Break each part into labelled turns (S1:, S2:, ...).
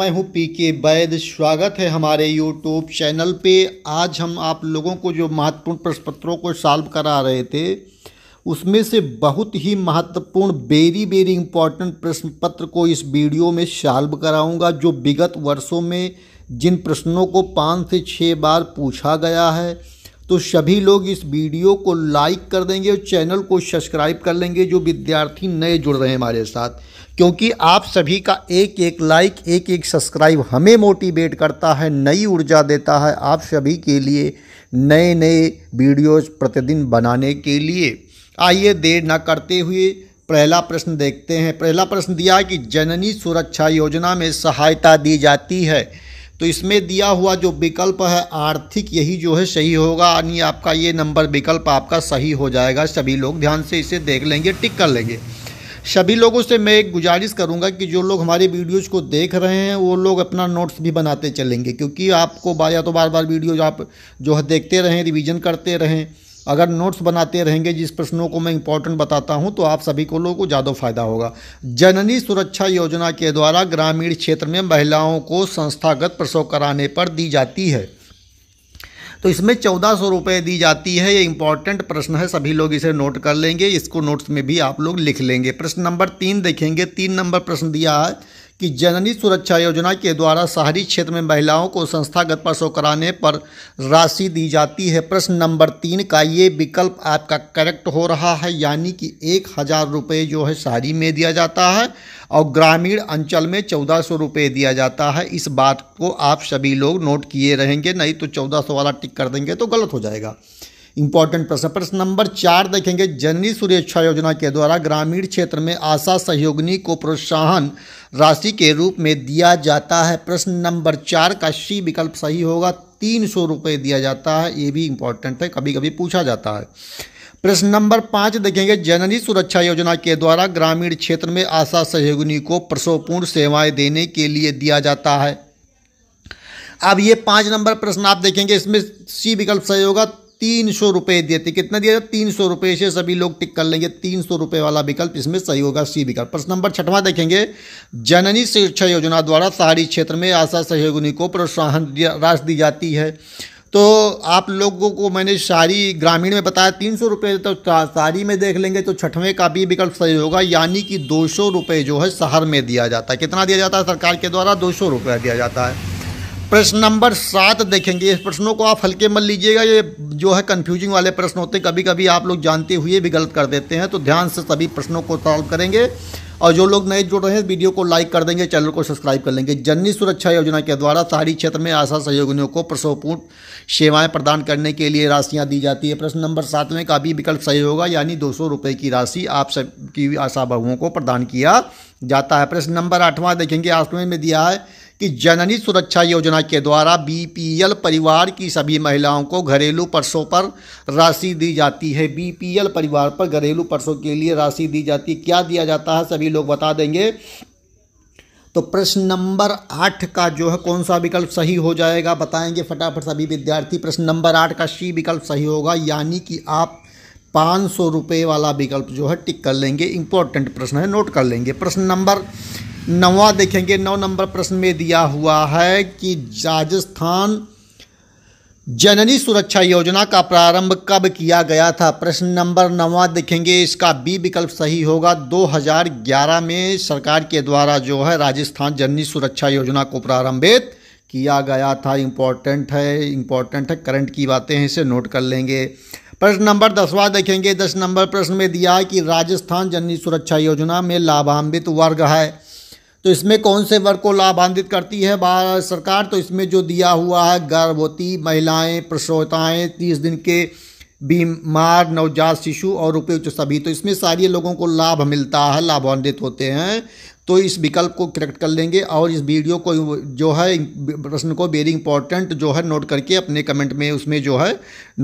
S1: मैं हूं पी के वैद स्वागत है हमारे यूट्यूब चैनल पे आज हम आप लोगों को जो महत्वपूर्ण प्रश्न पत्रों को सॉल्व करा रहे थे उसमें से बहुत ही महत्वपूर्ण वेरी वेरी इंपॉर्टेंट प्रश्न पत्र को इस वीडियो में सॉल्व कराऊंगा जो विगत वर्षों में जिन प्रश्नों को पाँच से छः बार पूछा गया है तो सभी लोग इस वीडियो को लाइक कर देंगे और चैनल को सब्सक्राइब कर लेंगे जो विद्यार्थी नए जुड़ रहे हैं हमारे साथ क्योंकि आप सभी का एक एक लाइक एक एक सब्सक्राइब हमें मोटिवेट करता है नई ऊर्जा देता है आप सभी के लिए नए नए वीडियोज प्रतिदिन बनाने के लिए आइए देर न करते हुए पहला प्रश्न देखते हैं पहला प्रश्न दिया कि जननी सुरक्षा योजना में सहायता दी जाती है तो इसमें दिया हुआ जो विकल्प है आर्थिक यही जो है सही होगा यानी आपका ये नंबर विकल्प आपका सही हो जाएगा सभी लोग ध्यान से इसे देख लेंगे टिक कर लेंगे सभी लोगों से मैं एक गुजारिश करूंगा कि जो लोग हमारे वीडियोज़ को देख रहे हैं वो लोग अपना नोट्स भी बनाते चलेंगे क्योंकि आपको बार या तो बार बार वीडियोज आप जो है देखते रहें रिविज़न करते रहें अगर नोट्स बनाते रहेंगे जिस प्रश्नों को मैं इंपॉर्टेंट बताता हूं तो आप सभी को लोगों को ज़्यादा फायदा होगा जननी सुरक्षा योजना के द्वारा ग्रामीण क्षेत्र में महिलाओं को संस्थागत प्रसव कराने पर दी जाती है तो इसमें चौदह सौ रुपये दी जाती है ये इंपॉर्टेंट प्रश्न है सभी लोग इसे नोट कर लेंगे इसको नोट्स में भी आप लोग लिख लेंगे प्रश्न नंबर तीन देखेंगे तीन नंबर प्रश्न दिया है कि जननी सुरक्षा योजना के द्वारा शहरी क्षेत्र में महिलाओं को संस्थागत प्रसव कराने पर राशि दी जाती है प्रश्न नंबर तीन का ये विकल्प आपका करेक्ट हो रहा है यानी कि एक हज़ार रुपये जो है शहरी में दिया जाता है और ग्रामीण अंचल में चौदह सौ रुपये दिया जाता है इस बात को आप सभी लोग नोट किए रहेंगे नहीं तो चौदह सौ वाला टिक कर देंगे तो गलत हो जाएगा इंपॉर्टेंट प्रश्न प्रश्न नंबर चार देखेंगे जननी सुरक्षा योजना के द्वारा ग्रामीण क्षेत्र में आशा सहयोगिनी को प्रोत्साहन राशि के रूप में दिया जाता है प्रश्न नंबर चार का सी विकल्प सही होगा तीन सौ रुपये दिया जाता है ये भी इंपॉर्टेंट है कभी कभी पूछा जाता है प्रश्न नंबर पाँच देखेंगे जननी सुरक्षा योजना के द्वारा ग्रामीण क्षेत्र में आशा सहयोगिनी को प्रसवपूर्ण सेवाएं देने के लिए दिया जाता है अब ये पाँच नंबर प्रश्न आप देखेंगे इसमें सी विकल्प सही होगा तीन सौ रुपये दिए थे कितना दिया था तीन सौ रुपये से सभी लोग टिक कर लेंगे तीन सौ रुपये वाला विकल्प इसमें सही होगा सी विकल्प प्रश्न नंबर छठवां देखेंगे जननी शिक्षा योजना द्वारा शहरी क्षेत्र में आशा सहयोगिनी को प्रोत्साहन राशि दी जाती है तो आप लोगों को मैंने शहरी ग्रामीण में बताया तीन सौ रुपये तो शहरी में देख लेंगे तो छठवें का भी विकल्प सही होगा यानी कि दो सौ रुपये जो है शहर में दिया जाता है कितना दिया जाता है सरकार के द्वारा दो सौ रुपये दिया जाता है प्रश्न नंबर सात देखेंगे इस प्रश्नों को आप हल्के मत लीजिएगा ये जो है कन्फ्यूजिंग वाले प्रश्न होते हैं कभी कभी आप लोग जानते हुए भी गलत कर देते हैं तो ध्यान से सभी प्रश्नों को सॉल्व करेंगे और जो लोग नए जुड़ रहे हैं वीडियो को लाइक कर देंगे चैनल को सब्सक्राइब कर लेंगे जननी सुरक्षा योजना के द्वारा शहरी क्षेत्र में आशा सहयोगियों को प्रसवपूर्ण सेवाएं प्रदान करने के लिए राशियां दी जाती है प्रश्न नंबर सात में का भी विकल्प सही होगा यानी दो सौ की राशि आप सब की आशा बहुओं को प्रदान किया जाता है प्रश्न नंबर आठवां देखेंगे आठवें में दिया है कि जननी सुरक्षा योजना के द्वारा बीपीएल परिवार की सभी महिलाओं को घरेलू परसों पर राशि दी जाती है बीपीएल परिवार पर घरेलू पर्सों के लिए राशि दी जाती है क्या दिया जाता है सभी लोग बता देंगे तो प्रश्न नंबर आठ का जो है कौन सा विकल्प सही हो जाएगा बताएंगे फटाफट सभी विद्यार्थी प्रश्न नंबर आठ का सी विकल्प सही होगा यानी कि आप पाँच सौ रुपये वाला विकल्प जो है टिक कर लेंगे इम्पोर्टेंट प्रश्न है नोट कर लेंगे प्रश्न नंबर नवा देखेंगे नौ नंबर प्रश्न में दिया हुआ है कि राजस्थान जननी सुरक्षा योजना का प्रारंभ कब किया गया था प्रश्न नंबर नवा देखेंगे इसका बी विकल्प सही होगा 2011 में सरकार के द्वारा जो है राजस्थान जननी सुरक्षा योजना को प्रारंभित किया गया था इम्पोर्टेंट है इम्पोर्टेंट है करंट की बातें हैं इसे नोट कर लेंगे प्रश्न नंबर दसवा देखेंगे दस नंबर प्रश्न में दिया है कि राजस्थान जननी सुरक्षा योजना में लाभान्वित वर्ग है तो इसमें कौन से वर्ग को लाभान्वित करती है भारत सरकार तो इसमें जो दिया हुआ है गर्भवती महिलाएं प्रसोताएं तीस दिन के बीमार नवजात शिशु और उपयुक्त सभी तो इसमें सारे लोगों को लाभ मिलता है लाभान्वित होते हैं तो इस विकल्प को करेक्ट कर लेंगे और इस वीडियो को जो है प्रश्न को वेरी इंपॉर्टेंट जो है नोट करके अपने कमेंट में उसमें जो है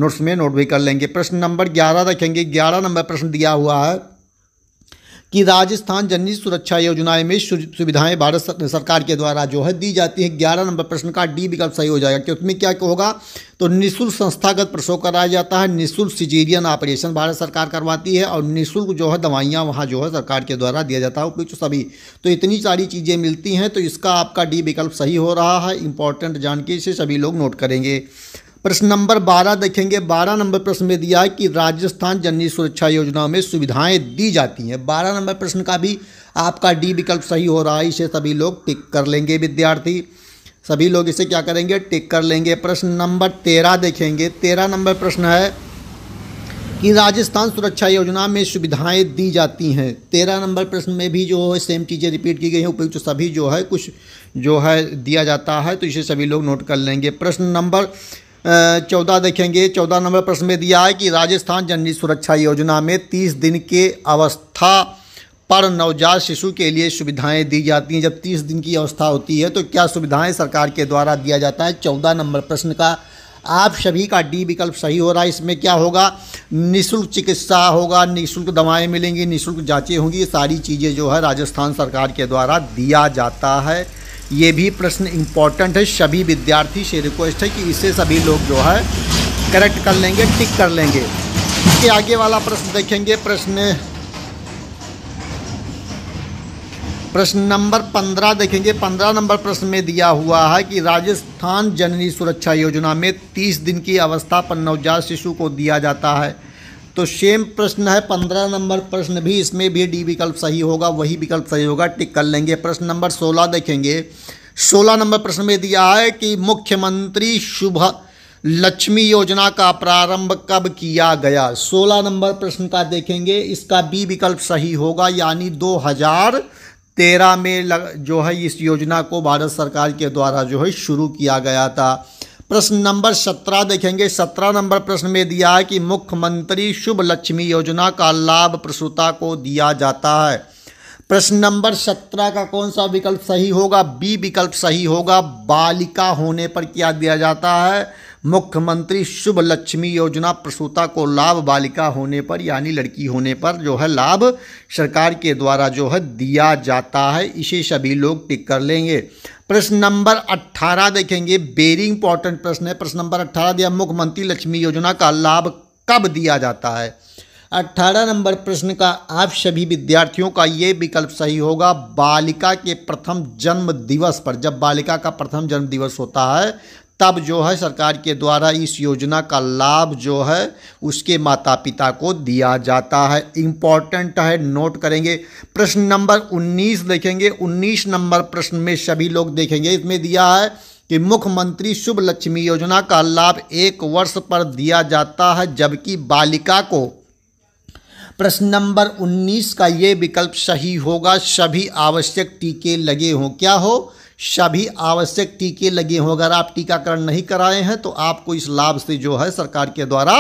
S1: नोट्स में नोट भी कर लेंगे प्रश्न नंबर ग्यारह रखेंगे ग्यारह नंबर प्रश्न दिया हुआ है कि राजस्थान जननी सुरक्षा योजनाएं में सुविधाएं भारत सरकार के द्वारा जो है दी जाती है ग्यारह नंबर प्रश्न का डी विकल्प सही हो जाएगा कि उसमें क्या होगा तो निःशुल्क संस्थागत प्रसव कराया जाता है निःशुल्क सिजेरियन ऑपरेशन भारत सरकार करवाती है और निःशुल्क जो है दवाइयाँ वहाँ जो है सरकार के द्वारा दिया जाता है उपयुक्त सभी तो इतनी सारी चीज़ें मिलती हैं तो इसका आपका डी विकल्प सही हो रहा है इंपॉर्टेंट जानकारी से सभी लोग नोट करेंगे प्रश्न नंबर बारह देखेंगे बारह नंबर प्रश्न में दिया है कि राजस्थान जननी सुरक्षा योजना में सुविधाएं दी जाती हैं बारह नंबर प्रश्न का भी आपका डी विकल्प सही हो रहा है इसे सभी लोग टिक कर लेंगे विद्यार्थी सभी लोग इसे क्या करेंगे टिक कर लेंगे प्रश्न नंबर तेरह देखेंगे तेरह नंबर प्रश्न है कि राजस्थान सुरक्षा योजना में सुविधाएं दी जाती हैं तेरह नंबर प्रश्न में भी जो है सेम चीज़ें रिपीट की गई हैं उपयुक्त सभी जो है कुछ जो है दिया जाता है तो इसे सभी लोग नोट कर लेंगे प्रश्न नंबर चौदह देखेंगे चौदह नंबर प्रश्न में दिया है कि राजस्थान जननी सुरक्षा योजना में तीस दिन के अवस्था पर नवजात शिशु के लिए सुविधाएं दी जाती हैं जब तीस दिन की अवस्था होती है तो क्या सुविधाएं सरकार के द्वारा दिया जाता है चौदह नंबर प्रश्न का आप सभी का डी विकल्प सही हो रहा है इसमें क्या होगा निशुल्क चिकित्सा होगा निशुल्क दवाएं मिलेंगी निशुल्क जाँचें होंगी ये सारी चीज़ें जो है राजस्थान सरकार के द्वारा दिया जाता है ये भी प्रश्न इम्पॉर्टेंट है सभी विद्यार्थी से रिक्वेस्ट है कि इसे सभी लोग जो है करेक्ट कर लेंगे टिक कर लेंगे इसके आगे वाला प्रश्न देखेंगे प्रश्न प्रश्न नंबर पंद्रह देखेंगे पंद्रह नंबर प्रश्न में दिया हुआ है कि राजस्थान जननी सुरक्षा योजना में तीस दिन की अवस्था पर नवजात शिशु को दिया जाता है तो सेम प्रश्न है पंद्रह नंबर प्रश्न भी इसमें भी डी विकल्प सही होगा वही विकल्प सही होगा टिक कर लेंगे प्रश्न नंबर सोलह देखेंगे सोलह नंबर प्रश्न में दिया है कि मुख्यमंत्री शुभ लक्ष्मी योजना का प्रारंभ कब किया गया सोलह नंबर प्रश्न का देखेंगे इसका बी विकल्प सही होगा यानी दो हजार तेरह में लग, जो है इस योजना को भारत सरकार के द्वारा जो है शुरू किया गया था प्रश्न नंबर सत्रह देखेंगे सत्रह नंबर प्रश्न में दिया है कि मुख्यमंत्री शुभ लक्ष्मी योजना का लाभ प्रसूता को दिया जाता है प्रश्न नंबर सत्रह का कौन सा विकल्प सही होगा बी विकल्प सही होगा बालिका होने पर क्या दिया जाता है मुख्यमंत्री शुभ लक्ष्मी योजना प्रसूता को लाभ बालिका होने पर यानी लड़की होने पर जो है लाभ सरकार के द्वारा जो है दिया जाता है इसे सभी लोग टिक कर लेंगे प्रश्न नंबर 18 देखेंगे वेरी इंपॉर्टेंट प्रश्न है प्रश्न नंबर 18 दिया मुख्यमंत्री लक्ष्मी योजना का लाभ कब दिया जाता है 18 नंबर प्रश्न का आप सभी विद्यार्थियों का ये विकल्प सही होगा बालिका के प्रथम जन्म दिवस पर जब बालिका का प्रथम जन्म दिवस होता है तब जो है सरकार के द्वारा इस योजना का लाभ जो है उसके माता पिता को दिया जाता है इम्पॉर्टेंट है नोट करेंगे प्रश्न नंबर 19 देखेंगे 19 नंबर प्रश्न में सभी लोग देखेंगे इसमें दिया है कि मुख्यमंत्री शुभ लक्ष्मी योजना का लाभ एक वर्ष पर दिया जाता है जबकि बालिका को प्रश्न नंबर 19 का ये विकल्प सही होगा सभी आवश्यक टीके लगे हों क्या हो सभी आवश्यक टीके लगे हों अगर आप टीकाकरण नहीं कराए हैं तो आपको इस लाभ से जो है सरकार के द्वारा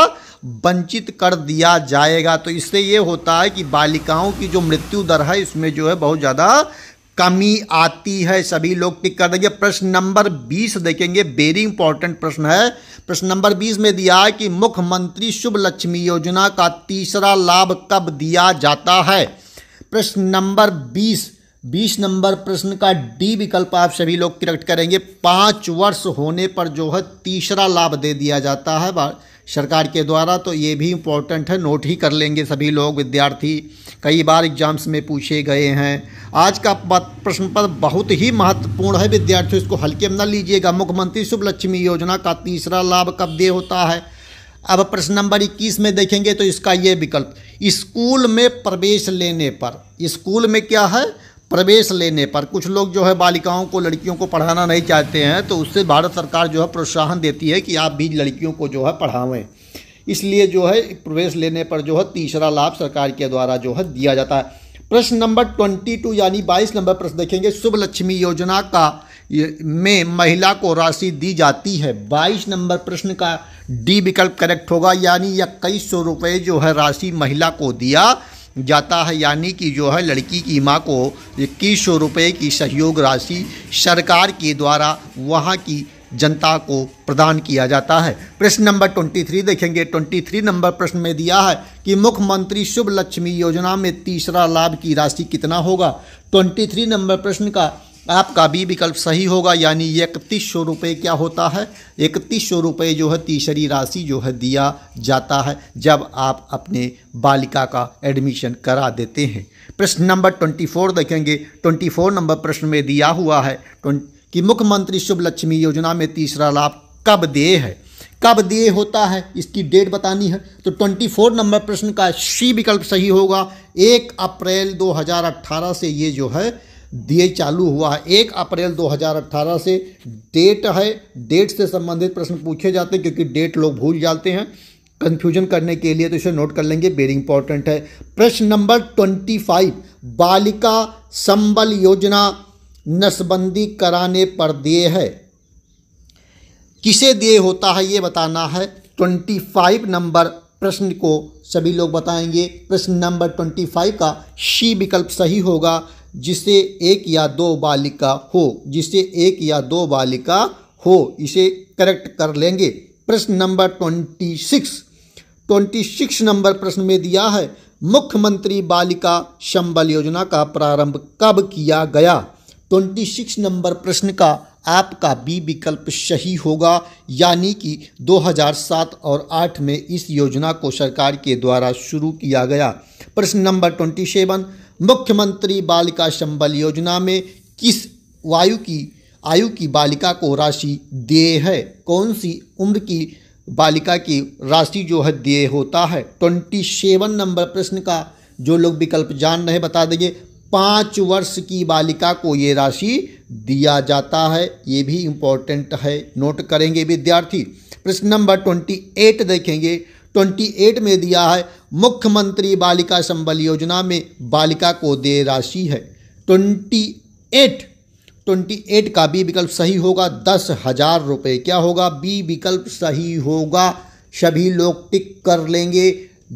S1: वंचित कर दिया जाएगा तो इससे ये होता है कि बालिकाओं की जो मृत्यु दर है इसमें जो है बहुत ज़्यादा कमी आती है सभी लोग टिक कर देंगे प्रश्न नंबर बीस देखेंगे वेरी इंपॉर्टेंट प्रश्न है प्रश्न नंबर बीस में दिया है कि मुख्यमंत्री शुभ लक्ष्मी योजना का तीसरा लाभ कब दिया जाता है प्रश्न नंबर बीस बीस नंबर प्रश्न का डी विकल्प आप सभी लोग करेक्ट करेंगे पाँच वर्ष होने पर जो है तीसरा लाभ दे दिया जाता है सरकार के द्वारा तो ये भी इम्पोर्टेंट है नोट ही कर लेंगे सभी लोग विद्यार्थी कई बार एग्जाम्स में पूछे गए हैं आज का प्रश्न पर बहुत ही महत्वपूर्ण है विद्यार्थी इसको हल्के में न लीजिएगा मुख्यमंत्री शुभ लक्ष्मी योजना का तीसरा लाभ कब दे होता है अब प्रश्न नंबर इक्कीस में देखेंगे तो इसका ये विकल्प स्कूल में प्रवेश लेने पर स्कूल में क्या है प्रवेश लेने पर कुछ लोग जो है बालिकाओं को लड़कियों को पढ़ाना नहीं चाहते हैं तो उससे भारत सरकार जो है प्रोत्साहन देती है कि आप भी लड़कियों को जो है पढ़ावें इसलिए जो है प्रवेश लेने पर जो है तीसरा लाभ सरकार के द्वारा जो है दिया जाता है प्रश्न नंबर ट्वेंटी टू यानी बाईस नंबर प्रश्न देखेंगे शुभ लक्ष्मी योजना का में महिला को राशि दी जाती है बाईस नंबर प्रश्न का डी विकल्प करेक्ट होगा यानी इक्कीस सौ रुपये जो है राशि महिला को दिया जाता है यानी कि जो है लड़की की मां को इक्कीस सौ रुपये की सहयोग राशि सरकार के द्वारा वहां की जनता को प्रदान किया जाता है प्रश्न नंबर ट्वेंटी थ्री देखेंगे ट्वेंटी थ्री नंबर प्रश्न में दिया है कि मुख्यमंत्री शुभ लक्ष्मी योजना में तीसरा लाभ की राशि कितना होगा ट्वेंटी थ्री नंबर प्रश्न का आपका भी विकल्प सही होगा यानी इकतीस सौ रुपये क्या होता है इकतीस सौ रुपये जो है तीसरी राशि जो है दिया जाता है जब आप अपने बालिका का एडमिशन करा देते हैं प्रश्न नंबर ट्वेंटी फोर देखेंगे ट्वेंटी फोर नंबर प्रश्न में दिया हुआ है कि मुख्यमंत्री शुभ लक्ष्मी योजना में तीसरा लाभ कब दे है कब दिए होता है इसकी डेट बतानी है तो 24 नंबर प्रश्न का सी विकल्प सही होगा एक अप्रैल 2018 से ये जो है दिए चालू हुआ है एक अप्रैल 2018 से डेट है डेट से संबंधित प्रश्न पूछे जाते हैं क्योंकि डेट लोग भूल जाते हैं कंफ्यूजन करने के लिए तो इसे नोट कर लेंगे वेरी इंपॉर्टेंट है प्रश्न नंबर ट्वेंटी फाइव बालिका संबल योजना नसबंदी कराने पर दिए है किसे दिए होता है ये बताना है ट्वेंटी फाइव नंबर प्रश्न को सभी लोग बताएंगे प्रश्न नंबर ट्वेंटी फाइव का शी विकल्प सही होगा जिससे एक या दो बालिका हो जिससे एक या दो बालिका हो इसे करेक्ट कर लेंगे प्रश्न number twenty six twenty six number प्रश्न में दिया है मुख्यमंत्री बालिका संबल योजना का प्रारंभ कब किया गया ट्वेंटी सिक्स नंबर प्रश्न का आपका बी विकल्प सही होगा यानी कि 2007 और 8 में इस योजना को सरकार के द्वारा शुरू किया गया प्रश्न नंबर ट्वेंटी सेवन मुख्यमंत्री बालिका संबल योजना में किस वायु की आयु की बालिका को राशि दिए है कौन सी उम्र की बालिका की राशि जो है दिए होता है ट्वेंटी सेवन नंबर प्रश्न का जो लोग विकल्प जान रहे बता देंगे पाँच वर्ष की बालिका को ये राशि दिया जाता है ये भी इम्पोर्टेंट है नोट करेंगे विद्यार्थी प्रश्न नंबर ट्वेंटी एट देखेंगे 28 में दिया है मुख्यमंत्री बालिका संबल योजना में बालिका को दे राशि है 28 28 का बी विकल्प सही होगा दस हजार रुपये क्या होगा बी विकल्प सही होगा सभी लोग टिक कर लेंगे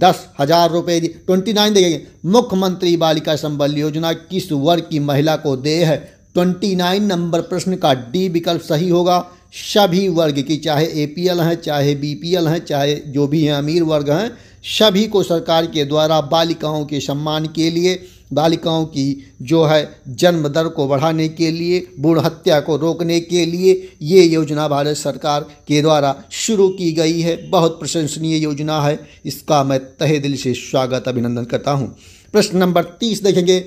S1: दस हजार रुपये ट्वेंटी नाइन देखेंगे मुख्यमंत्री बालिका संबल योजना किस वर्ग की महिला को दे है ट्वेंटी नाइन नंबर प्रश्न का डी विकल्प सही होगा सभी वर्ग की चाहे एपीएल हैं चाहे बीपीएल हैं चाहे जो भी हैं अमीर वर्ग हैं सभी को सरकार के द्वारा बालिकाओं के सम्मान के लिए बालिकाओं की जो है जन्म दर को बढ़ाने के लिए भ्रूण हत्या को रोकने के लिए ये योजना भारत सरकार के द्वारा शुरू की गई है बहुत प्रशंसनीय योजना है इसका मैं तहे दिल से स्वागत अभिनंदन करता हूँ प्रश्न नंबर तीस देखेंगे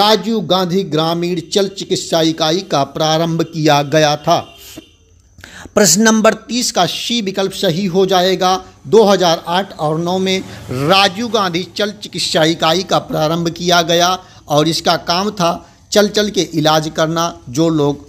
S1: राजीव गांधी ग्रामीण चल चिकित्सा इकाई का प्रारंभ किया गया था प्रश्न नंबर तीस का सी विकल्प सही हो जाएगा 2008 और 9 में राजीव गांधी चल चिकित्सा इकाई का प्रारंभ किया गया और इसका काम था चल चल के इलाज करना जो लोग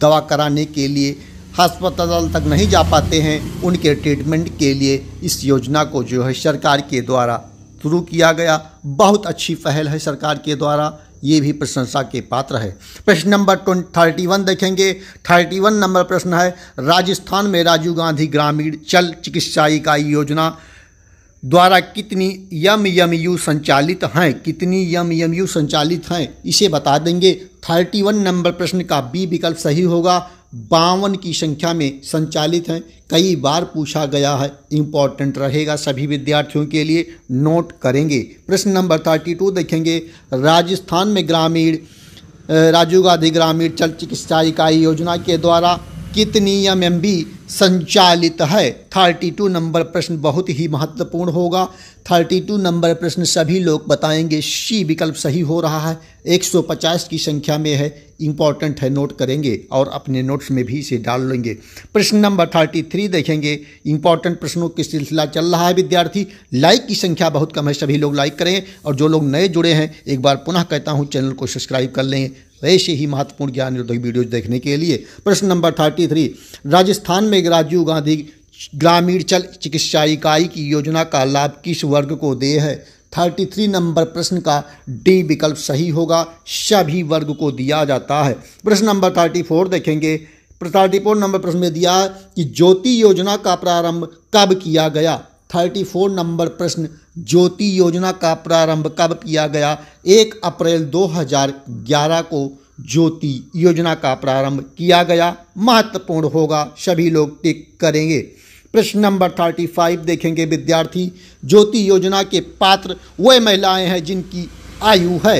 S1: दवा कराने के लिए अस्पताल तक नहीं जा पाते हैं उनके ट्रीटमेंट के लिए इस योजना को जो है सरकार के द्वारा शुरू किया गया बहुत अच्छी पहल है सरकार के द्वारा ये भी प्रशंसा के पात्र है प्रश्न नंबर थर्टी वन देखेंगे थर्टी वन नंबर प्रश्न है राजस्थान में राजीव गांधी ग्रामीण चल चिकित्सा इकाई योजना द्वारा कितनी यम यम यू संचालित हैं कितनी यम यम यू संचालित हैं इसे बता देंगे थर्टी वन नंबर प्रश्न का बी विकल्प सही होगा बावन की संख्या में संचालित हैं कई बार पूछा गया है इम्पॉर्टेंट रहेगा सभी विद्यार्थियों के लिए नोट करेंगे प्रश्न नंबर थर्टी टू देखेंगे राजस्थान में ग्रामीण राजीव गांधी ग्रामीण चल चिकित्सा इकाई योजना के द्वारा कितनी एम एम बी संचालित है थर्टी टू नंबर प्रश्न बहुत ही महत्वपूर्ण होगा थर्टी टू नंबर प्रश्न सभी लोग बताएंगे सी विकल्प सही हो रहा है एक सौ पचास की संख्या में है इंपॉर्टेंट है नोट करेंगे और अपने नोट्स में भी इसे डाल लेंगे प्रश्न नंबर थर्टी थ्री देखेंगे इंपॉर्टेंट प्रश्नों की सिलसिला चल रहा है विद्यार्थी लाइक की संख्या बहुत कम है सभी लोग लाइक करें और जो लोग नए जुड़े हैं एक बार पुनः कहता हूँ चैनल को सब्सक्राइब कर लें वैसे ही महत्वपूर्ण ज्ञान निरोधक वीडियोज देखने के लिए प्रश्न नंबर थर्टी थ्री राजस्थान में राजीव गांधी ग्रामीण चल चिकित्सा इकाई की योजना का लाभ किस वर्ग को दे है थर्टी थ्री नंबर प्रश्न का डी विकल्प सही होगा सभी वर्ग को दिया जाता है प्रश्न नंबर थर्टी फोर देखेंगे थर्टी फोर नंबर प्रश्न में दिया कि ज्योति योजना का प्रारंभ कब किया गया थर्टी फोर नंबर प्रश्न ज्योति योजना का प्रारंभ कब किया गया एक अप्रैल 2011 को ज्योति योजना का प्रारंभ किया गया महत्वपूर्ण होगा सभी लोग टिक करेंगे प्रश्न नंबर थर्टी फाइव देखेंगे विद्यार्थी ज्योति योजना के पात्र वे महिलाएं हैं जिनकी आयु है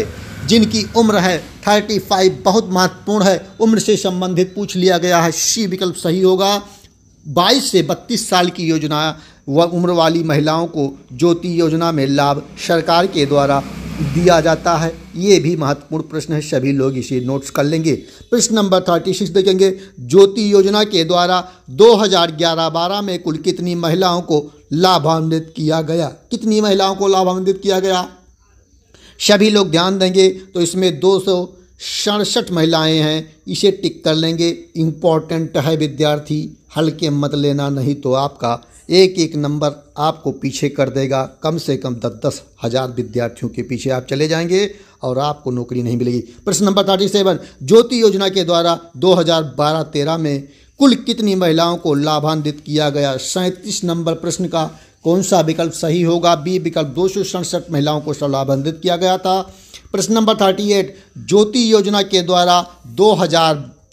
S1: जिनकी उम्र है थर्टी फाइव बहुत महत्वपूर्ण है उम्र से संबंधित पूछ लिया गया है सी विकल्प सही होगा बाईस से बत्तीस साल की योजना व उम्र वाली महिलाओं को ज्योति योजना में लाभ सरकार के द्वारा दिया जाता है ये भी महत्वपूर्ण प्रश्न है सभी लोग इसे नोट्स कर लेंगे प्रश्न नंबर थर्टी सिक्स देखेंगे ज्योति योजना के द्वारा 2011 बारह में कुल कितनी महिलाओं को लाभान्वित किया गया कितनी महिलाओं को लाभान्वित किया गया सभी लोग ध्यान देंगे तो इसमें दो सौ सड़सठ महिलाएँ हैं इसे टिक कर लेंगे इम्पॉर्टेंट है विद्यार्थी हल्के मत लेना नहीं तो आपका एक एक नंबर आपको पीछे कर देगा कम से कम दस दस हज़ार विद्यार्थियों के पीछे आप चले जाएंगे और आपको नौकरी नहीं मिलेगी प्रश्न नंबर थर्टी सेवन ज्योति योजना के द्वारा 2012-13 में कुल कितनी महिलाओं को लाभान्वित किया गया सैंतीस नंबर प्रश्न का कौन सा विकल्प सही होगा बी विकल्प दो महिलाओं को लाभान्वित किया गया था प्रश्न नंबर थर्टी एट ज्योति योजना के द्वारा दो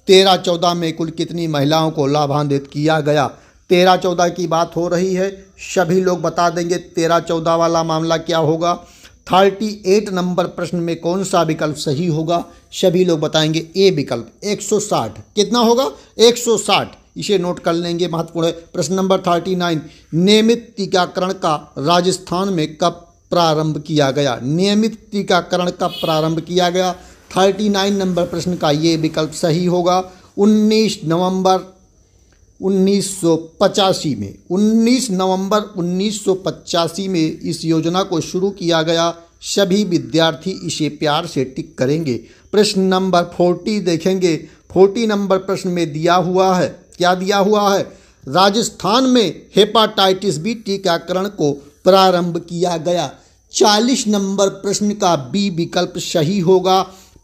S1: तेरह चौदह में कुल कितनी महिलाओं को लाभान्वित किया गया तेरह चौदह की बात हो रही है सभी लोग बता देंगे तेरह चौदह वाला मामला क्या होगा थर्टी एट नंबर प्रश्न में कौन सा विकल्प सही होगा सभी लोग बताएंगे ए विकल्प एक सौ साठ कितना होगा एक सौ साठ इसे नोट कर लेंगे महत्वपूर्ण है प्रश्न नंबर थर्टी नाइन नियमित टीकाकरण का राजस्थान में कब प्रारंभ किया गया नियमित टीकाकरण कब प्रारंभ किया गया थर्टी नंबर प्रश्न का ये विकल्प सही होगा उन्नीस नवंबर 1985 में 19 नवंबर 1985 में इस योजना को शुरू किया गया सभी विद्यार्थी इसे प्यार से टिक करेंगे प्रश्न नंबर 40 देखेंगे 40 नंबर प्रश्न में दिया हुआ है क्या दिया हुआ है राजस्थान में हेपाटाइटिस बी टीकाकरण को प्रारंभ किया गया 40 नंबर प्रश्न का बी विकल्प सही होगा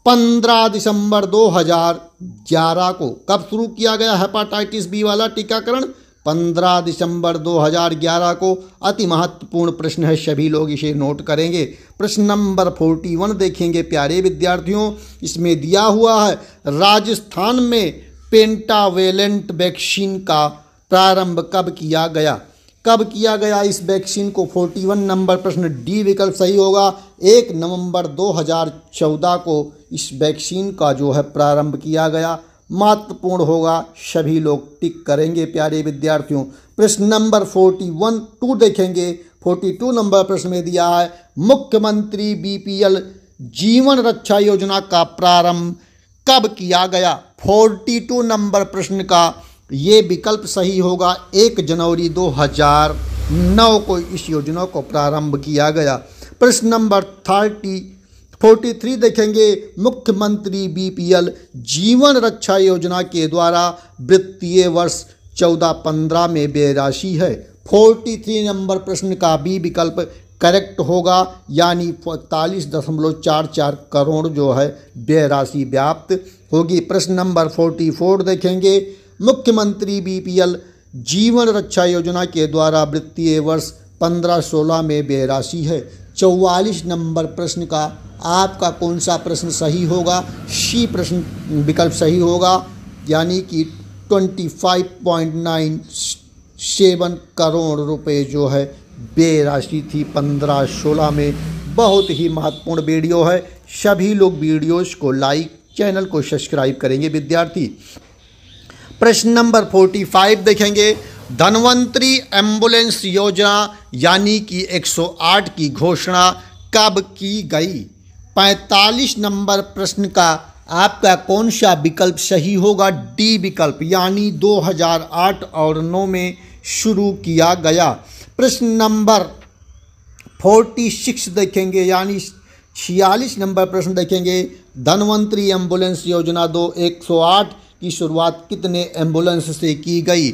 S1: पंद्रह दिसंबर 2011 को कब शुरू किया गया हेपाटाइटिस बी वाला टीकाकरण पंद्रह दिसंबर 2011 को अति महत्वपूर्ण प्रश्न है सभी लोग इसे नोट करेंगे प्रश्न नंबर फोर्टी वन देखेंगे प्यारे विद्यार्थियों इसमें दिया हुआ है राजस्थान में पेंटावेलेंट वैक्सीन का प्रारंभ कब किया गया कब किया गया इस वैक्सीन को 41 नंबर प्रश्न डी विकल्प सही होगा एक नवंबर 2014 को इस वैक्सीन का जो है प्रारंभ किया गया महत्वपूर्ण होगा सभी लोग टिक करेंगे प्यारे विद्यार्थियों प्रश्न नंबर 41 टू देखेंगे 42 नंबर प्रश्न में दिया है मुख्यमंत्री बीपीएल जीवन रक्षा योजना का प्रारंभ कब किया गया 42 नंबर प्रश्न का ये विकल्प सही होगा एक जनवरी 2009 को इस योजना को प्रारंभ किया गया प्रश्न नंबर थर्टी फोर्टी थ्री देखेंगे मुख्यमंत्री बीपीएल जीवन रक्षा योजना के द्वारा वित्तीय वर्ष चौदह पंद्रह में व्यय राशि है फोर्टी थ्री नंबर प्रश्न का बी विकल्प करेक्ट होगा यानी इकतालीस दशमलव चार चार करोड़ जो है व्यय राशि व्याप्त होगी प्रश्न नंबर फोर्टी फोर देखेंगे मुख्यमंत्री बीपीएल जीवन रक्षा योजना के द्वारा वित्तीय वर्ष पंद्रह सोलह में बेराशी राशि है चौवालीस नंबर प्रश्न का आपका कौन सा प्रश्न सही होगा सी प्रश्न विकल्प सही होगा यानी कि twenty five point nine seven crore रुपए जो है व्यय राशि थी पंद्रह सोलह में बहुत ही महत्वपूर्ण वीडियो है सभी लोग वीडियोस को लाइक चैनल को सब्सक्राइब करेंगे विद्यार्थी प्रश्न नंबर 45 देखेंगे धनवंतरी एम्बुलेंस योजना यानी कि 108 की घोषणा कब की गई 45 नंबर प्रश्न का आपका कौन सा विकल्प सही होगा डी विकल्प यानी 2008 और 9 में शुरू किया गया प्रश्न नंबर 46 देखेंगे यानी छियालीस नंबर प्रश्न देखेंगे धनवंतरी एम्बुलेंस योजना दो एक सौ आठ की शुरुआत कितने एम्बुलेंस से की गई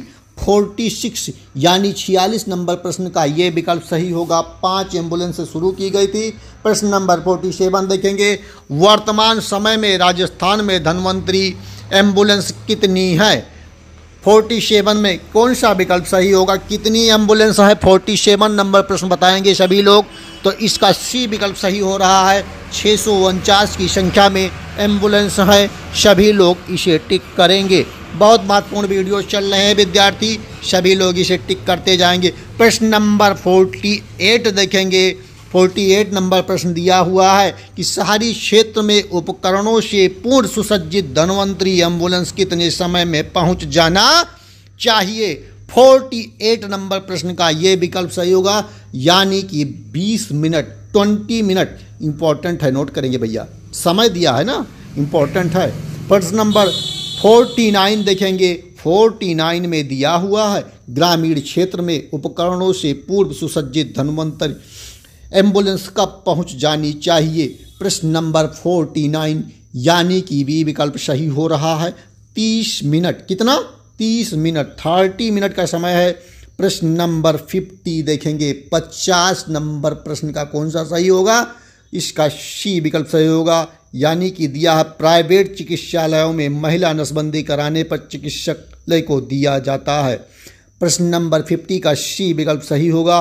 S1: 46 यानी 46 नंबर प्रश्न का ये विकल्प सही होगा पांच एम्बुलेंस शुरू की गई थी प्रश्न नंबर 47 देखेंगे वर्तमान समय में राजस्थान में धनवंतरी एम्बुलेंस कितनी है फोर्टी सेवन में कौन सा विकल्प सही होगा कितनी एम्बुलेंस है फोर्टी सेवन नंबर प्रश्न बताएंगे सभी लोग तो इसका सी विकल्प सही हो रहा है छः सौ उनचास की संख्या में एम्बुलेंस है सभी लोग इसे टिक करेंगे बहुत महत्वपूर्ण वीडियो चल रहे हैं विद्यार्थी सभी लोग इसे टिक करते जाएंगे प्रश्न नंबर फोर्टी एट देखेंगे 48 नंबर प्रश्न दिया हुआ है कि शहरी क्षेत्र में उपकरणों से पूर्ण सुसज्जित धनवंतरी एम्बुलेंस कितने समय में पहुंच जाना चाहिए 48 नंबर प्रश्न का ये विकल्प सही होगा यानी कि 20 मिनट 20 मिनट इंपॉर्टेंट है नोट करेंगे भैया समय दिया है ना इंपॉर्टेंट है प्रश्न नंबर 49 देखेंगे 49 में दिया हुआ है ग्रामीण क्षेत्र में उपकरणों से पूर्व सुसज्जित धनवंतरी एम्बुलेंस कब पहुंच जानी चाहिए प्रश्न नंबर फोर्टी नाइन यानी कि बी विकल्प सही हो रहा है तीस मिनट कितना तीस मिनट थर्टी मिनट का समय है प्रश्न नंबर फिफ्टी देखेंगे पचास नंबर प्रश्न का कौन सा सही होगा इसका सी विकल्प सही होगा यानी कि दिया है प्राइवेट चिकित्सालयों में महिला नसबंदी कराने पर चिकित्सक को दिया जाता है प्रश्न नंबर फिफ्टी का सी विकल्प सही होगा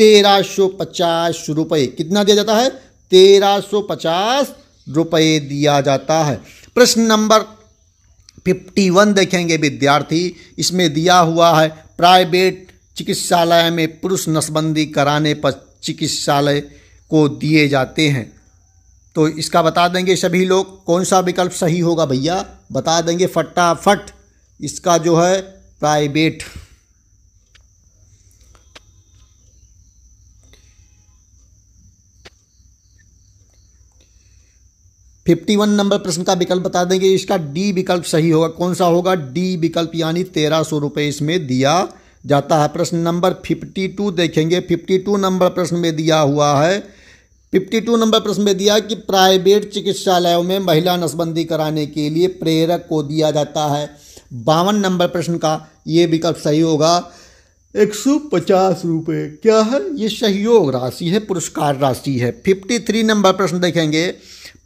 S1: 1350 रुपए कितना दिया जाता है 1350 रुपए दिया जाता है प्रश्न नंबर 51 देखेंगे विद्यार्थी इसमें दिया हुआ है प्राइवेट चिकित्सालय में पुरुष नसबंदी कराने पर चिकित्सालय को दिए जाते हैं तो इसका बता देंगे सभी लोग कौन सा विकल्प सही होगा भैया बता देंगे फटाफट इसका जो है प्राइवेट फिफ्टी वन नंबर प्रश्न का विकल्प बता देंगे इसका डी विकल्प सही होगा कौन सा होगा डी विकल्प यानी तेरह सौ रुपये इसमें दिया जाता है प्रश्न नंबर फिफ्टी टू देखेंगे फिफ्टी टू नंबर प्रश्न में दिया हुआ है फिफ्टी टू नंबर प्रश्न में दिया कि प्राइवेट चिकित्सालयों में महिला नसबंदी कराने के लिए प्रेरक को दिया जाता है बावन नंबर प्रश्न का ये विकल्प सही होगा एक सौ पचास रुपये क्या है ये सहयोग राशि है पुरस्कार राशि है फिफ्टी थ्री नंबर प्रश्न देखेंगे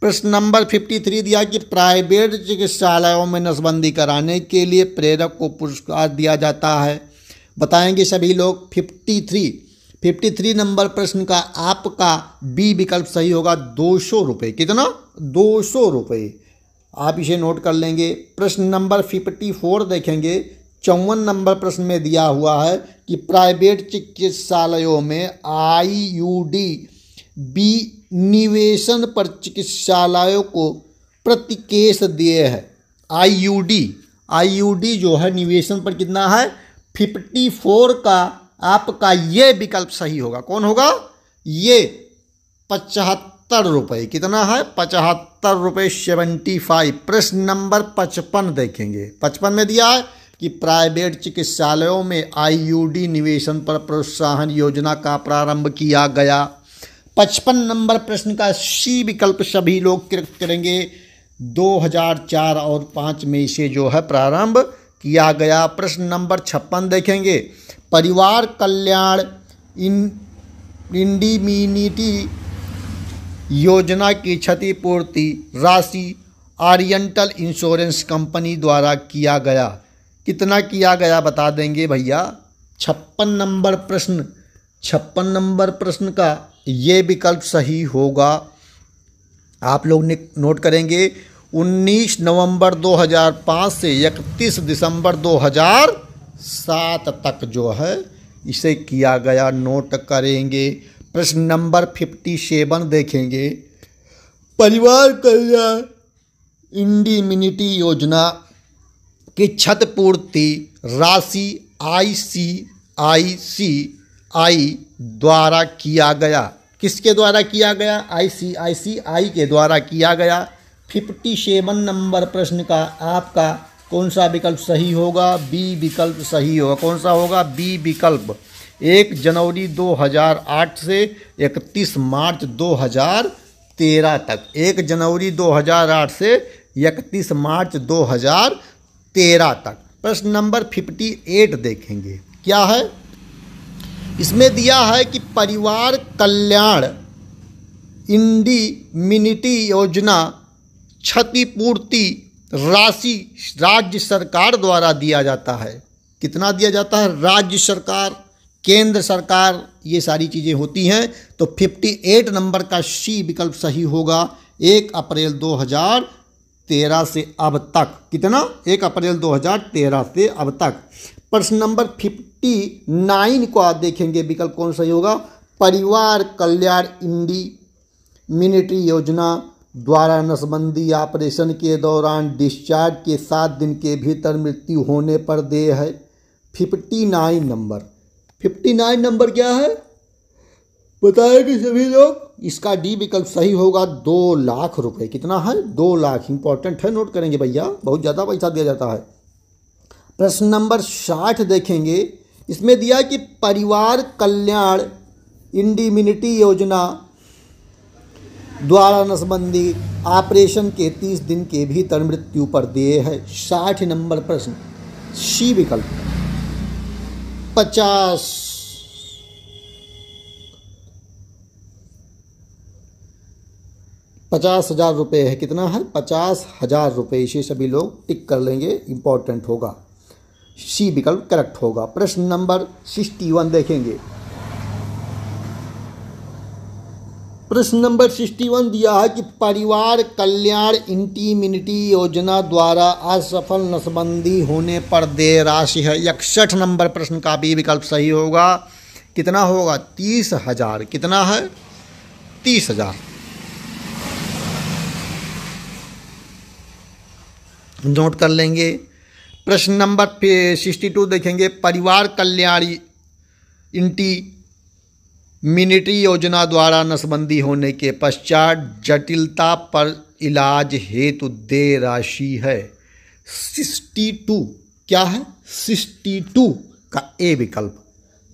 S1: प्रश्न नंबर 53 दिया कि प्राइवेट चिकित्सालयों में नसबंदी कराने के लिए प्रेरक को पुरस्कार दिया जाता है बताएंगे सभी लोग 53 53 नंबर प्रश्न का आपका बी विकल्प सही होगा दो सौ रुपये कितना दो सौ रुपये आप इसे नोट कर लेंगे प्रश्न नंबर 54 देखेंगे चौवन नंबर प्रश्न में दिया हुआ है कि प्राइवेट चिकित्सालयों में आई यू डी विनिवेशन पर चिकित्सालयों को प्रति केस दिए है आईयूडी आईयूडी जो है निवेशन पर कितना है फिफ्टी फोर का आपका ये विकल्प सही होगा कौन होगा ये पचहत्तर रुपये कितना है पचहत्तर रुपये सेवेंटी फाइव प्रश्न नंबर पचपन देखेंगे पचपन में दिया है कि प्राइवेट चिकित्सालयों में आईयूडी निवेशन पर प्रोत्साहन योजना का प्रारंभ किया गया पचपन नंबर प्रश्न का सी विकल्प सभी लोग करेंगे 2004 और 5 में इसे जो है प्रारंभ किया गया प्रश्न नंबर छप्पन देखेंगे परिवार कल्याण इन इंडिमिनिटी योजना की क्षतिपूर्ति राशि आरियंटल इंश्योरेंस कंपनी द्वारा किया गया कितना किया गया बता देंगे भैया छप्पन नंबर प्रश्न छप्पन नंबर प्रश्न का ये विकल्प सही होगा आप लोग नोट करेंगे 19 नवंबर 2005 से 31 दिसंबर 2007 तक जो है इसे किया गया नोट करेंगे प्रश्न नंबर 57 देखेंगे परिवार कल्याण इंडीमिनिटी योजना की क्षतपूर्ति राशि आई सी आई सी आई द्वारा किया गया किसके द्वारा किया गया आईसीआईसीआई के द्वारा किया गया फिफ्टी सेवन नंबर प्रश्न का आपका कौन सा विकल्प सही होगा बी विकल्प सही होगा कौन सा होगा बी विकल्प एक जनवरी 2008 से 31 मार्च 2013 तक एक जनवरी 2008 से 31 मार्च 2013 तक प्रश्न नंबर 58 देखेंगे क्या है इसमें दिया है कि परिवार कल्याण इंडिमिनिटी योजना क्षतिपूर्ति राशि राज्य सरकार द्वारा दिया जाता है कितना दिया जाता है राज्य सरकार केंद्र सरकार ये सारी चीज़ें होती हैं तो 58 नंबर का सी विकल्प सही होगा एक अप्रैल 2013 से अब तक कितना एक अप्रैल 2013 से अब तक प्रश्न नंबर फिफ्टी नाइन को आप देखेंगे विकल्प कौन सही होगा परिवार कल्याण इंडी मिनिट्री योजना द्वारा नसबंदी ऑपरेशन के दौरान डिस्चार्ज के सात दिन के भीतर मृत्यु होने पर दे है fifty nine number fifty nine number क्या है बताए कि सभी लोग इसका डी विकल्प सही होगा दो लाख रुपए कितना है दो लाख इंपॉर्टेंट है नोट करेंगे भैया बहुत ज़्यादा पैसा दिया जाता है प्रश्न नंबर साठ देखेंगे इसमें दिया कि परिवार कल्याण इंडिम्यूनिटी योजना द्वारा नसबंदी ऑपरेशन के तीस दिन के भीतर मृत्यु पर दिए है साठ नंबर प्रश्न सी विकल्प पचास पचास हज़ार रुपये है कितना है पचास हज़ार रुपये इसे सभी लोग टिक कर लेंगे इंपॉर्टेंट होगा सी विकल्प करेक्ट होगा प्रश्न नंबर सिक्सटी वन देखेंगे प्रश्न नंबर सिक्सटी वन दिया है कि परिवार कल्याण इंटीमिनिटी योजना द्वारा असफल नसबंदी होने पर दे राशि है इकसठ नंबर प्रश्न का भी विकल्प सही होगा कितना होगा तीस हजार कितना है तीस हजार नोट कर लेंगे प्रश्न नंबर सिक्सटी टू देखेंगे परिवार कल्याण इंटी मिनिट्री योजना द्वारा नसबंदी होने के पश्चात जटिलता पर इलाज हेतु दे राशि है सिक्सटी टू क्या है सिक्सटी टू का ए विकल्प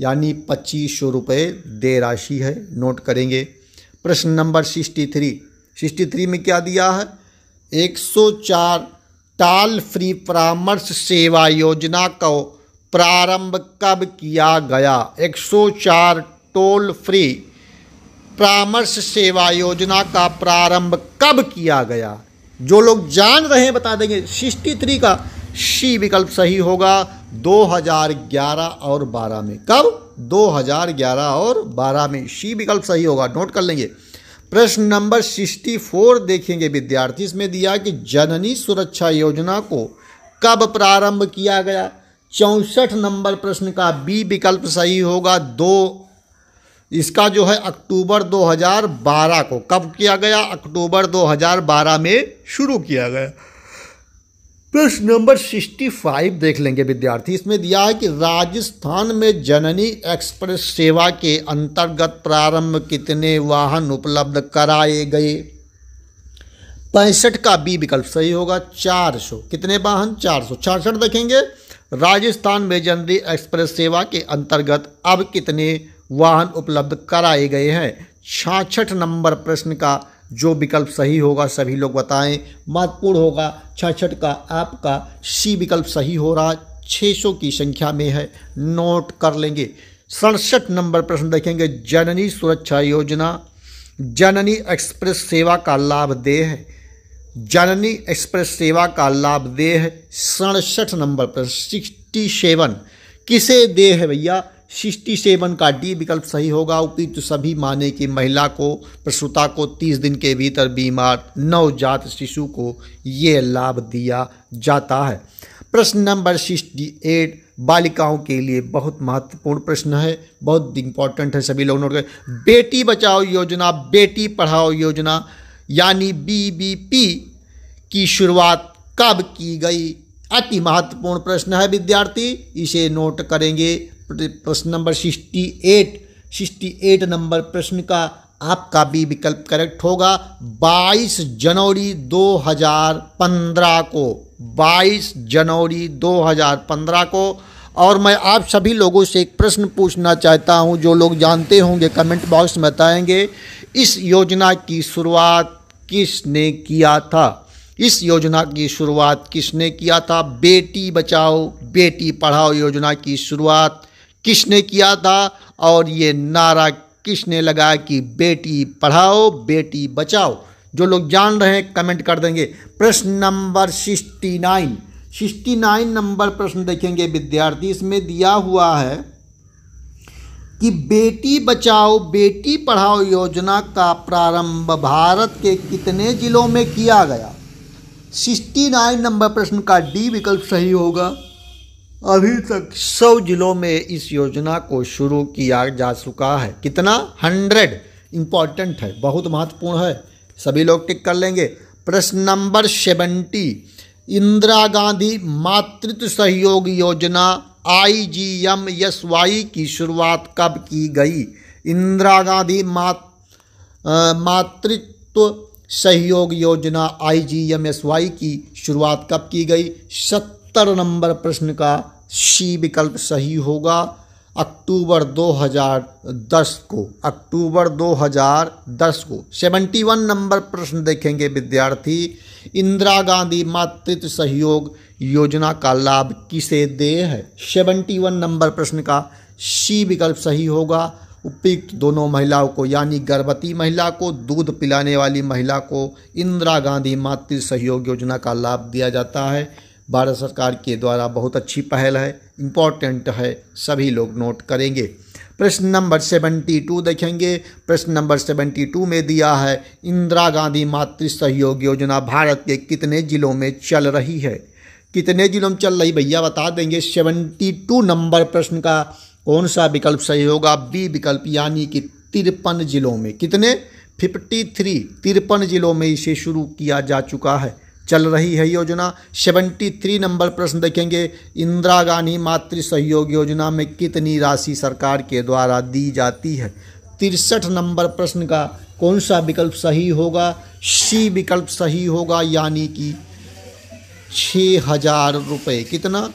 S1: यानी पच्चीस सौ रुपये दे राशि है नोट करेंगे प्रश्न number sixty three sixty three में क्या दिया है एक सौ चार टॉल फ्री परामर्श सेवा योजना को प्रारंभ कब किया गया 104 टोल फ्री परामर्श सेवा योजना का प्रारंभ कब किया गया जो लोग जान रहे हैं बता देंगे सिक्सटी थ्री का सी विकल्प सही होगा 2011 और 12 में कब 2011 और 12 में सी विकल्प सही होगा नोट कर लेंगे प्रश्न नंबर सिक्सटी फोर देखेंगे विद्यार्थी इसमें दिया कि जननी सुरक्षा योजना को कब प्रारंभ किया गया चौंसठ नंबर प्रश्न का बी विकल्प सही होगा दो इसका जो है अक्टूबर 2012 को कब किया गया अक्टूबर 2012 में शुरू किया गया प्रश्न नंबर 65 देख लेंगे विद्यार्थी इसमें दिया है कि राजस्थान में जननी एक्सप्रेस सेवा के अंतर्गत प्रारंभ कितने वाहन उपलब्ध कराए गए पैंसठ का बी विकल्प सही होगा 400 कितने वाहन 400 छियासठ देखेंगे राजस्थान में जनरी एक्सप्रेस सेवा के अंतर्गत अब कितने वाहन उपलब्ध कराए गए हैं छाछठ नंबर प्रश्न का जो विकल्प सही होगा सभी लोग बताएं महत्वपूर्ण होगा छठ का आपका सी विकल्प सही हो रहा छः सौ की संख्या में है नोट कर लेंगे सड़सठ नंबर प्रश्न देखेंगे जननी सुरक्षा योजना जननी एक्सप्रेस सेवा का लाभ दे है जननी एक्सप्रेस सेवा का लाभ दे है सड़सठ नंबर प्रश्न सिक्सटी सेवन किसे है भैया सिक्सटी सेवन का डी विकल्प सही होगा उपयुक्त सभी माने कि महिला को प्रसूता को तीस दिन के भीतर बीमार नवजात शिशु को ये लाभ दिया जाता है प्रश्न नंबर सिक्सटी एट बालिकाओं के लिए बहुत महत्वपूर्ण प्रश्न है बहुत इंपॉर्टेंट है सभी लोग नोट बेटी बचाओ योजना बेटी पढ़ाओ योजना यानी बीबीपी की शुरुआत कब की गई अति महत्वपूर्ण प्रश्न है विद्यार्थी इसे नोट करेंगे प्रश्न number sixty eight sixty eight number प्रश्न का आपका भी विकल्प करेक्ट होगा 22 जनवरी 2015 को 22 जनवरी 2015 को और मैं आप सभी लोगों से एक प्रश्न पूछना चाहता हूं जो लोग जानते होंगे कमेंट बॉक्स में बताएंगे इस योजना की शुरुआत किसने किया था इस योजना की शुरुआत किसने किया था बेटी बचाओ बेटी पढ़ाओ योजना की शुरुआत किसने किया था और ये नारा किसने लगाया कि बेटी पढ़ाओ बेटी बचाओ जो लोग जान रहे हैं कमेंट कर देंगे प्रश्न number sixty nine sixty nine number प्रश्न देखेंगे विद्यार्थी इसमें दिया हुआ है कि बेटी बचाओ बेटी पढ़ाओ योजना का प्रारंभ भारत के कितने जिलों में किया गया सिक्सटी नाइन नंबर प्रश्न का डी विकल्प सही होगा अभी तक सौ जिलों में इस योजना को शुरू किया जा चुका है कितना हंड्रेड इम्पॉर्टेंट है बहुत महत्वपूर्ण है सभी लोग टिक कर लेंगे प्रश्न नंबर सेवेंटी इंदिरा गांधी मातृत्व सहयोग योजना I G M S Y की शुरुआत कब की गई इंदिरा गांधी मात मातृत्व सहयोग योजना I G M S Y की शुरुआत कब की गई सत्तर सत्तर नंबर प्रश्न का सी विकल्प सही होगा अक्टूबर 2010 को अक्टूबर 2010 को 71 नंबर प्रश्न देखेंगे विद्यार्थी इंदिरा गांधी मातृत्व सहयोग योजना का लाभ किसे दे है 71 नंबर प्रश्न का सी विकल्प सही होगा उपयुक्त दोनों महिलाओं को यानी गर्भवती महिला को दूध पिलाने वाली महिला को इंदिरा गांधी मातृ सहयोग योजना का लाभ दिया जाता है भारत सरकार के द्वारा बहुत अच्छी पहल है इम्पॉर्टेंट है सभी लोग नोट करेंगे प्रश्न नंबर सेवेंटी टू देखेंगे प्रश्न नंबर सेवेंटी टू में दिया है इंदिरा गांधी मातृ सहयोग योजना भारत के कितने जिलों में चल रही है कितने जिलों में चल रही भैया बता देंगे सेवेंटी टू नंबर प्रश्न का कौन सा विकल्प सही होगा बी विकल्प यानी कि तिरपन जिलों में कितने फिफ्टी थ्री तिरपन जिलों में इसे शुरू किया जा चुका है चल रही है योजना 73 नंबर प्रश्न देखेंगे इंदिरा गांधी मातृ सहयोग योजना में कितनी राशि सरकार के द्वारा दी जाती है तिरसठ नंबर प्रश्न का कौन सा विकल्प सही होगा सी विकल्प सही होगा यानी कि छः हज़ार रुपये कितना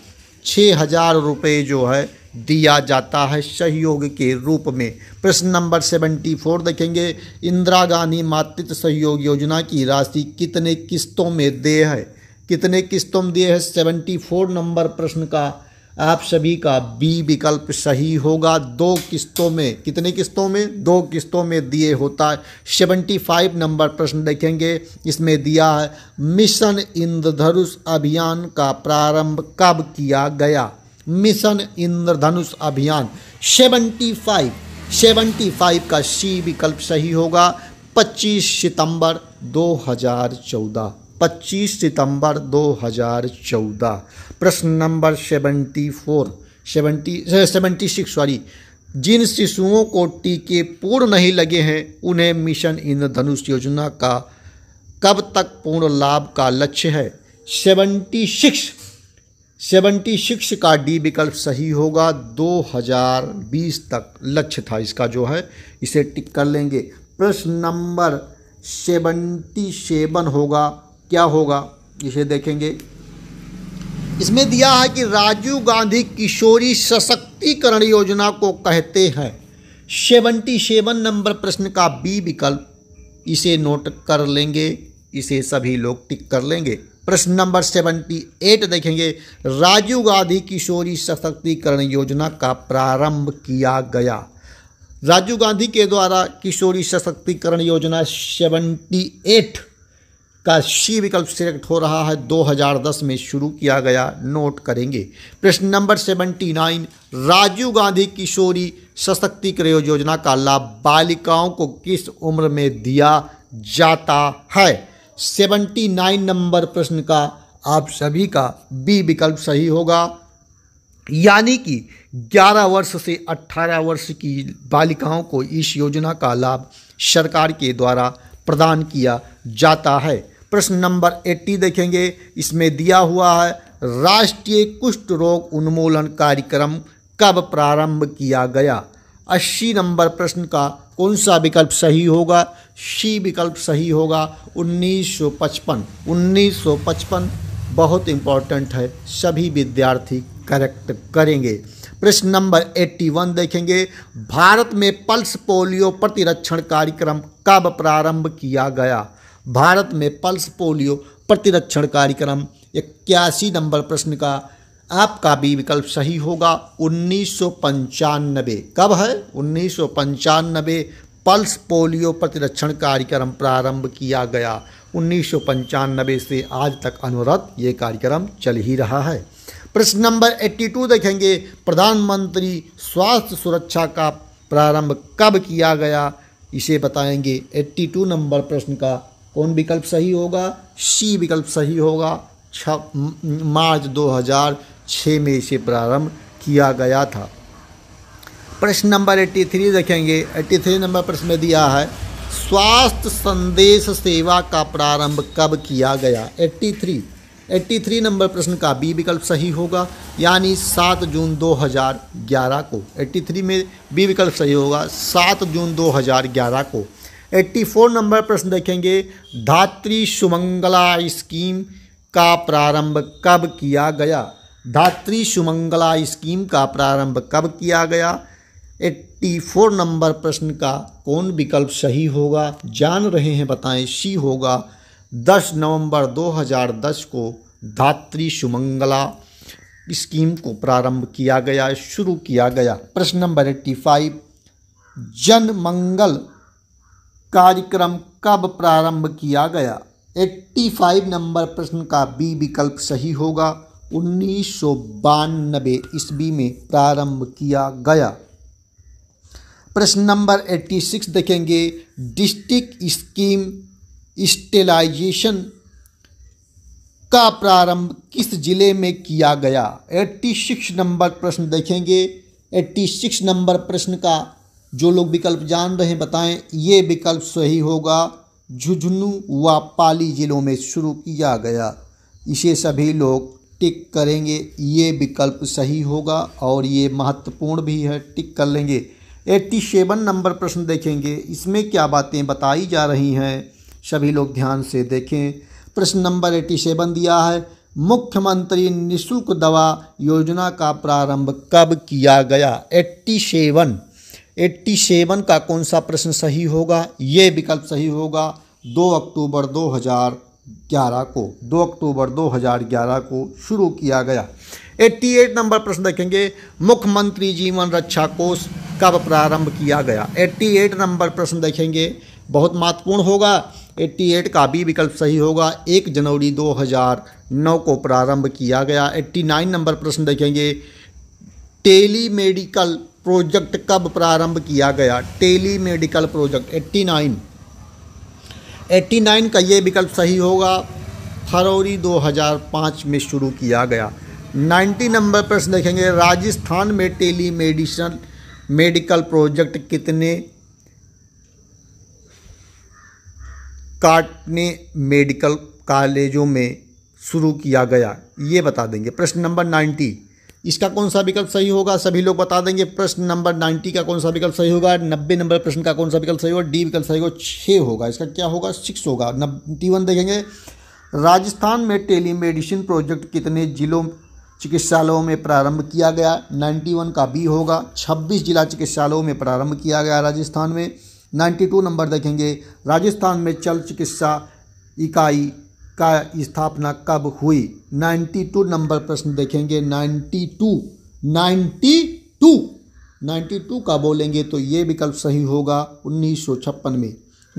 S1: छः हज़ार रुपये जो है दिया जाता है सहयोग के रूप में प्रश्न नंबर सेवेंटी फोर देखेंगे इंदिरा गांधी मातृत्व सहयोग योजना की राशि कितने किस्तों में दे है कितने किस्तों में दिए है सेवेंटी फोर नंबर प्रश्न का आप सभी का बी विकल्प सही होगा दो किस्तों में कितने किस्तों में दो किस्तों में दिए होता है सेवेंटी फाइव नंबर प्रश्न देखेंगे इसमें दिया है मिशन इंद्रधनुष अभियान का प्रारंभ कब किया गया मिशन इंद्रधनुष अभियान 75 75 का सी विकल्प सही होगा 25 सितंबर 2014 25 सितंबर 2014 प्रश्न number 74 seventy seventy six sorry जिन शिशुओं को टीके पूर्ण नहीं लगे हैं उन्हें मिशन इंद्रधनुष योजना का कब तक पूर्ण लाभ का लक्ष्य है सेवेंटी सिक्स सेवेंटी सिक्स का डी विकल्प सही होगा 2020 तक लक्ष्य था इसका जो है इसे टिक कर लेंगे प्रश्न नंबर सेवेंटी सेवन होगा क्या होगा इसे देखेंगे इसमें दिया है कि राजीव गांधी किशोरी सशक्तिकरण योजना को कहते हैं सेवेंटी सेवन नंबर प्रश्न का बी विकल्प इसे नोट कर लेंगे इसे सभी लोग टिक कर लेंगे प्रश्न नंबर सेवेंटी एट देखेंगे राजीव गांधी किशोरी सशक्तिकरण योजना का प्रारंभ किया गया राजीव गांधी के द्वारा किशोरी सशक्तिकरण योजना सेवेंटी एट का सी विकल्प सिलेक्ट हो रहा है 2010 में शुरू किया गया नोट करेंगे प्रश्न number seventy nine Rajiv Gandhi किशोरी सशक्तिकरण योजना का लाभ बालिकाओं को किस उम्र में दिया जाता है सेवेंटी नाइन नंबर प्रश्न का आप सभी का बी विकल्प सही होगा यानी कि 11 वर्ष से 18 वर्ष की बालिकाओं को इस योजना का लाभ सरकार के द्वारा प्रदान किया जाता है प्रश्न नंबर 80 देखेंगे इसमें दिया हुआ है राष्ट्रीय कुष्ठ रोग उन्मूलन कार्यक्रम कब प्रारंभ किया गया 80 नंबर प्रश्न का कौन सा विकल्प सही होगा सी विकल्प सही होगा 1955 1955 बहुत इंपॉर्टेंट है सभी विद्यार्थी करेक्ट करेंगे प्रश्न नंबर 81 देखेंगे भारत में पल्स पोलियो प्रतिरक्षण कार्यक्रम कब प्रारंभ किया गया भारत में पल्स पोलियो प्रतिरक्षण कार्यक्रम इक्यासी नंबर प्रश्न का आपका भी विकल्प सही होगा उन्नीस कब है उन्नीस पल्स पोलियो प्रतिरक्षण कार्यक्रम प्रारंभ किया गया उन्नीस से आज तक अनुरत ये कार्यक्रम चल ही रहा है प्रश्न नंबर 82 देखेंगे प्रधानमंत्री स्वास्थ्य सुरक्षा का प्रारंभ कब किया गया इसे बताएंगे 82 नंबर प्रश्न का कौन विकल्प सही होगा सी विकल्प सही होगा छ मार्च छः में इसे प्रारंभ किया गया था प्रश्न नंबर एट्टी थ्री देखेंगे एट्टी थ्री नंबर प्रश्न में दिया है स्वास्थ्य संदेश सेवा का प्रारंभ कब किया गया eighty three eighty three number प्रश्न का बी विकल्प सही होगा यानी सात जून दो हज़ार ग्यारह को एट्टी थ्री में बी विकल्प सही होगा सात जून दो हज़ार ग्यारह को एट्टी फोर नंबर प्रश्न देखेंगे धात्री सुमंगला स्कीम का प्रारंभ कब किया गया धात्री सुमंगला स्कीम का प्रारंभ कब किया गया 84 नंबर प्रश्न का कौन विकल्प सही होगा जान रहे हैं बताएं सी होगा 10 नवंबर 2010 को धात्री सुमंगला स्कीम को प्रारंभ किया गया शुरू किया गया प्रश्न नंबर एट्टी फाइव जन मंगल कार्यक्रम कब प्रारंभ किया गया 85 नंबर प्रश्न का बी विकल्प सही होगा उन्नीस सौ बानबे ईस्वी में प्रारंभ किया गया प्रश्न नंबर 86 देखेंगे डिस्ट्रिक्ट स्कीम स्टेलाइजेशन का प्रारंभ किस जिले में किया गया 86 नंबर प्रश्न देखेंगे 86 नंबर प्रश्न का जो लोग विकल्प जान रहे हैं बताएं ये विकल्प सही होगा झुंझुनू व पाली जिलों में शुरू किया गया इसे सभी लोग टिक करेंगे ये विकल्प सही होगा और ये महत्वपूर्ण भी है टिक कर लेंगे एट्टी सेवन नंबर प्रश्न देखेंगे इसमें क्या बातें बताई जा रही हैं सभी लोग ध्यान से देखें प्रश्न नंबर एट्टी सेवन दिया है मुख्यमंत्री निशुल्क दवा योजना का प्रारंभ कब किया गया एट्टी सेवन एट्टी सेवन का कौन सा प्रश्न सही होगा ये विकल्प सही होगा दो अक्टूबर दो हज़ार 2011 को 2 अक्टूबर 2011 को शुरू किया गया 88 नंबर प्रश्न देखेंगे मुख्यमंत्री जीवन रक्षा कोष कब प्रारंभ किया गया 88 नंबर प्रश्न देखेंगे बहुत महत्वपूर्ण होगा 88 का भी विकल्प सही होगा 1 जनवरी 2009 को प्रारंभ किया गया 89 नंबर प्रश्न देखेंगे टेली मेडिकल प्रोजेक्ट कब प्रारंभ किया गया टेली मेडिकल प्रोजेक्ट 89 89 का ये विकल्प सही होगा फरवरी 2005 में शुरू किया गया 90 नंबर प्रश्न देखेंगे राजस्थान में टेली मेडिसन मेडिकल प्रोजेक्ट कितने काटने मेडिकल कॉलेजों में शुरू किया गया ये बता देंगे प्रश्न नंबर नाइन्टी इसका कौन सा विकल्प सही होगा सभी लोग बता देंगे प्रश्न नंबर नाइन्टी का कौन सा विकल्प सही होगा नब्बे नंबर प्रश्न का कौन सा विकल्प सही होगा डी विकल्प सही होगा छः होगा इसका क्या होगा सिक्स होगा नब्बी वन देखेंगे राजस्थान में टेलीमेडिसिन प्रोजेक्ट कितने जिलों चिकित्सालयों में प्रारंभ किया गया नाइन्टी का बी होगा छब्बीस जिला चिकित्सालयों में प्रारंभ किया गया राजस्थान में नाइन्टी नंबर देखेंगे राजस्थान में चल चिकित्सा इकाई का स्थापना कब हुई 92 नंबर प्रश्न देखेंगे 92 92 92 का बोलेंगे तो ये विकल्प सही होगा उन्नीस में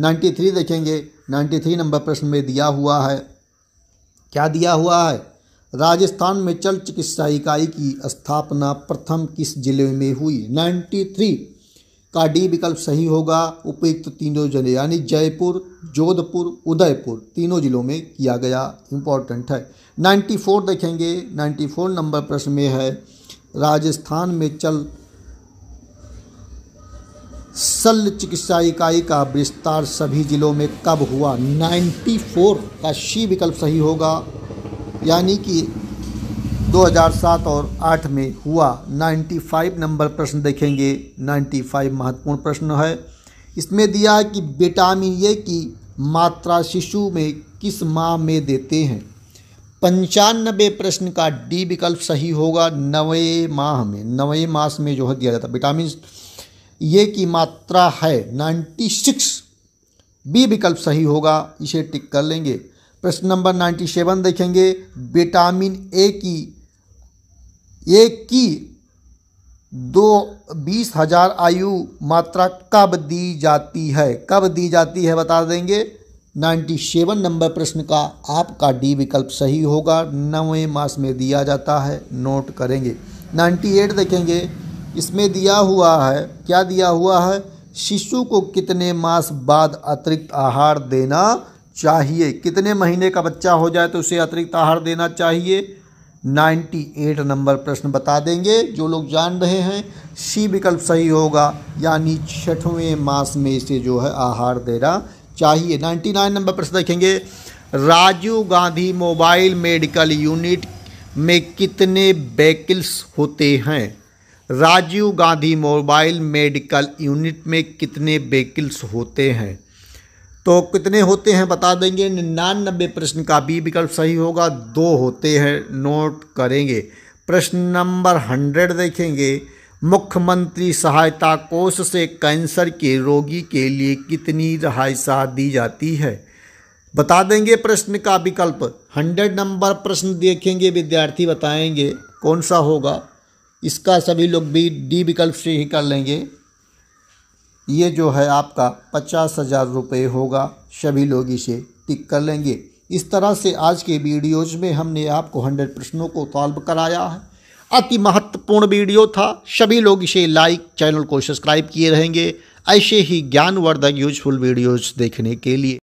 S1: 93 देखेंगे 93 नंबर प्रश्न में दिया हुआ है क्या दिया हुआ है राजस्थान में चल चिकित्सा इकाई की स्थापना प्रथम किस जिले में हुई 93 का डी विकल्प सही होगा उपयुक्त तीनों जिले यानी जयपुर जोधपुर उदयपुर तीनों जिलों में किया गया इम्पोर्टेंट है 94 देखेंगे 94 नंबर प्रश्न में है राजस्थान में चल शल्य चिकित्सा इकाई का विस्तार सभी जिलों में कब हुआ 94 का सी विकल्प सही होगा यानी कि 2007 और 8 में हुआ 95 नंबर प्रश्न देखेंगे 95 महत्वपूर्ण प्रश्न है इसमें दिया है कि विटामिन ए की मात्रा शिशु में किस माह में देते हैं पंचानबे प्रश्न का डी विकल्प सही होगा नवे माह में नवे मास में जो है दिया जाता विटामिन ए की मात्रा है 96 बी विकल्प सही होगा इसे टिक कर लेंगे प्रश्न नंबर 97 देखेंगे विटामिन ए की एक की दो बीस हजार आयु मात्रा कब दी जाती है कब दी जाती है बता देंगे नाइन्टी सेवन नंबर प्रश्न का आपका डी विकल्प सही होगा नौवें मास में दिया जाता है नोट करेंगे नाइन्टी एट देखेंगे इसमें दिया हुआ है क्या दिया हुआ है शिशु को कितने मास बाद अतिरिक्त आहार देना चाहिए कितने महीने का बच्चा हो जाए तो उसे अतिरिक्त आहार देना चाहिए 98 नंबर प्रश्न बता देंगे जो लोग जान रहे हैं सी विकल्प सही होगा यानी छठवें मास में इसे जो है आहार देना चाहिए 99 नंबर प्रश्न देखेंगे Rajiv Gandhi mobile medical unit में कितने वैकल्स होते हैं Rajiv Gandhi mobile medical unit में कितने वैकल्स होते हैं तो कितने होते हैं बता देंगे निन्यानबे प्रश्न का बी विकल्प सही होगा दो होते हैं नोट करेंगे प्रश्न नंबर हंड्रेड देखेंगे मुख्यमंत्री सहायता कोष से कैंसर के रोगी के लिए कितनी रहायशा दी जाती है बता देंगे प्रश्न का विकल्प हंड्रेड नंबर प्रश्न देखेंगे विद्यार्थी बताएंगे कौन सा होगा इसका सभी लोग भी डी विकल्प से ही कर लेंगे ये जो है आपका पचास हज़ार रुपये होगा सभी लोग इसे टिक कर लेंगे इस तरह से आज के वीडियोज़ में हमने आपको हंड्रेड प्रश्नों को सॉल्व कराया है अति महत्वपूर्ण वीडियो था सभी लोग इसे लाइक चैनल को सब्सक्राइब किए रहेंगे ऐसे ही ज्ञानवर्धक यूजफुल वीडियोज़ देखने के लिए